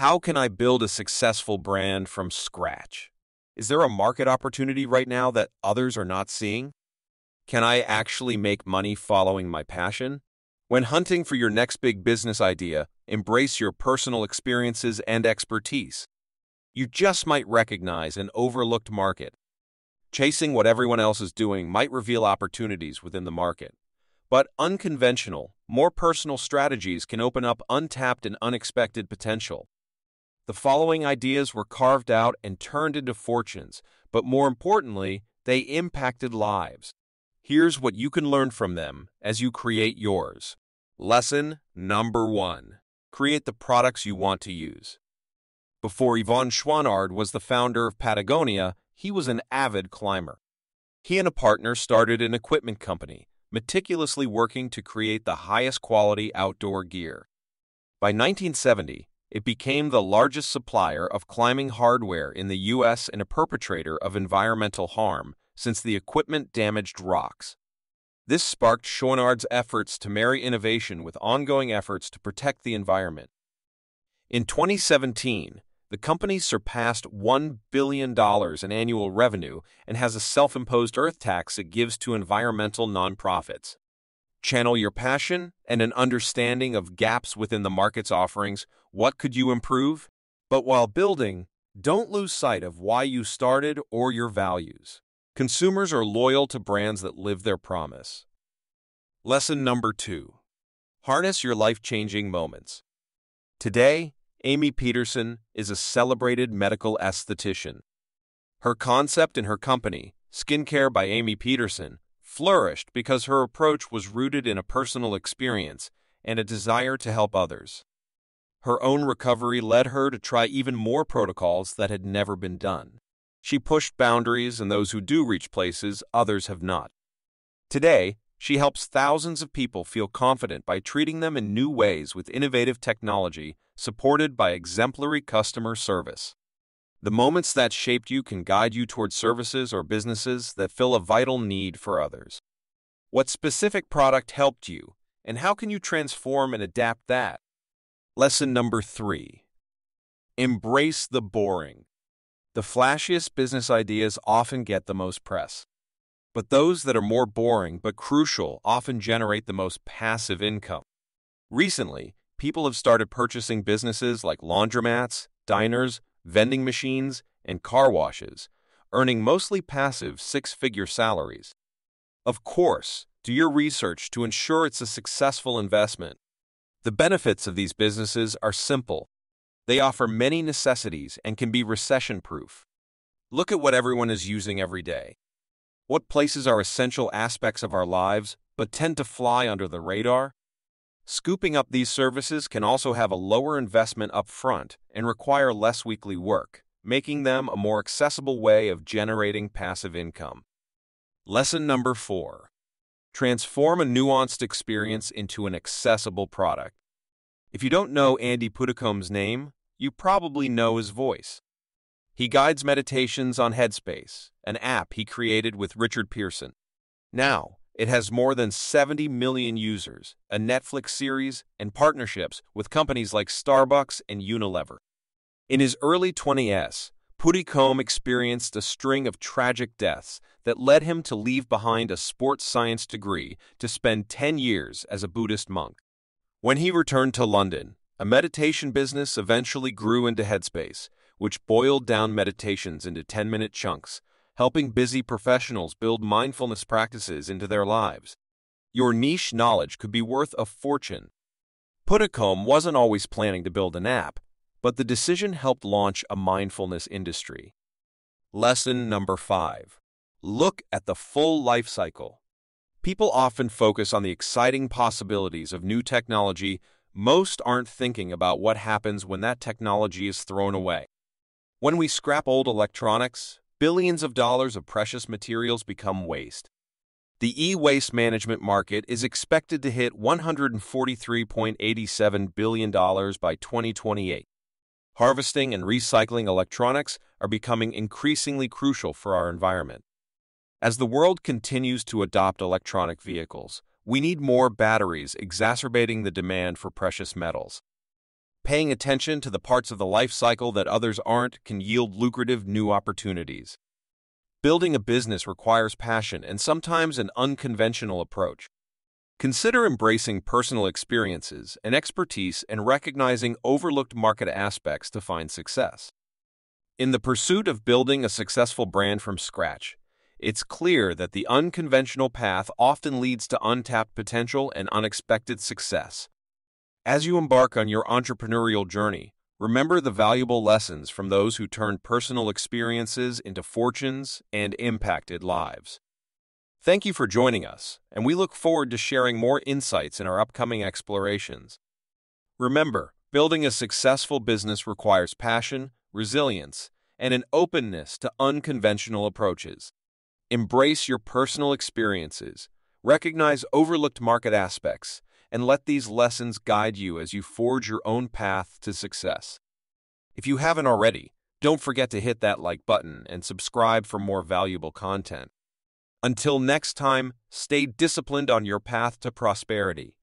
How can I build a successful brand from scratch? Is there a market opportunity right now that others are not seeing? Can I actually make money following my passion? When hunting for your next big business idea, embrace your personal experiences and expertise. You just might recognize an overlooked market. Chasing what everyone else is doing might reveal opportunities within the market. But unconventional, more personal strategies can open up untapped and unexpected potential. The following ideas were carved out and turned into fortunes, but more importantly, they impacted lives. Here's what you can learn from them as you create yours. Lesson number one Create the products you want to use. Before Yvon Schwanard was the founder of Patagonia, he was an avid climber. He and a partner started an equipment company, meticulously working to create the highest quality outdoor gear. By 1970, it became the largest supplier of climbing hardware in the U.S. and a perpetrator of environmental harm since the equipment damaged rocks. This sparked Chouinard's efforts to marry innovation with ongoing efforts to protect the environment. In 2017, the company surpassed $1 billion in annual revenue and has a self imposed earth tax it gives to environmental nonprofits. Channel your passion and an understanding of gaps within the market's offerings. What could you improve? But while building, don't lose sight of why you started or your values. Consumers are loyal to brands that live their promise. Lesson number two Harness your life changing moments. Today, Amy Peterson is a celebrated medical esthetician. Her concept and her company, Skincare by Amy Peterson, flourished because her approach was rooted in a personal experience and a desire to help others. Her own recovery led her to try even more protocols that had never been done. She pushed boundaries, and those who do reach places, others have not. Today, she helps thousands of people feel confident by treating them in new ways with innovative technology supported by exemplary customer service. The moments that shaped you can guide you toward services or businesses that fill a vital need for others. What specific product helped you, and how can you transform and adapt that? Lesson number three Embrace the boring. The flashiest business ideas often get the most press, but those that are more boring but crucial often generate the most passive income. Recently, people have started purchasing businesses like laundromats, diners, vending machines, and car washes, earning mostly passive six-figure salaries. Of course, do your research to ensure it's a successful investment. The benefits of these businesses are simple. They offer many necessities and can be recession-proof. Look at what everyone is using every day. What places are essential aspects of our lives but tend to fly under the radar? Scooping up these services can also have a lower investment upfront and require less weekly work, making them a more accessible way of generating passive income. Lesson number four. Transform a nuanced experience into an accessible product. If you don't know Andy Puddicombe's name, you probably know his voice. He guides meditations on Headspace, an app he created with Richard Pearson. Now, it has more than 70 million users, a Netflix series, and partnerships with companies like Starbucks and Unilever. In his early 20s, Puttycombe experienced a string of tragic deaths that led him to leave behind a sports science degree to spend 10 years as a Buddhist monk. When he returned to London, a meditation business eventually grew into Headspace, which boiled down meditations into 10-minute chunks helping busy professionals build mindfulness practices into their lives. Your niche knowledge could be worth a fortune. Puticombe wasn't always planning to build an app, but the decision helped launch a mindfulness industry. Lesson number five Look at the full life cycle. People often focus on the exciting possibilities of new technology. Most aren't thinking about what happens when that technology is thrown away. When we scrap old electronics, billions of dollars of precious materials become waste. The e-waste management market is expected to hit $143.87 billion by 2028. Harvesting and recycling electronics are becoming increasingly crucial for our environment. As the world continues to adopt electronic vehicles, we need more batteries exacerbating the demand for precious metals. Paying attention to the parts of the life cycle that others aren't can yield lucrative new opportunities. Building a business requires passion and sometimes an unconventional approach. Consider embracing personal experiences and expertise and recognizing overlooked market aspects to find success. In the pursuit of building a successful brand from scratch, it's clear that the unconventional path often leads to untapped potential and unexpected success. As you embark on your entrepreneurial journey, remember the valuable lessons from those who turned personal experiences into fortunes and impacted lives. Thank you for joining us, and we look forward to sharing more insights in our upcoming explorations. Remember, building a successful business requires passion, resilience, and an openness to unconventional approaches. Embrace your personal experiences, recognize overlooked market aspects, and let these lessons guide you as you forge your own path to success. If you haven't already, don't forget to hit that like button and subscribe for more valuable content. Until next time, stay disciplined on your path to prosperity.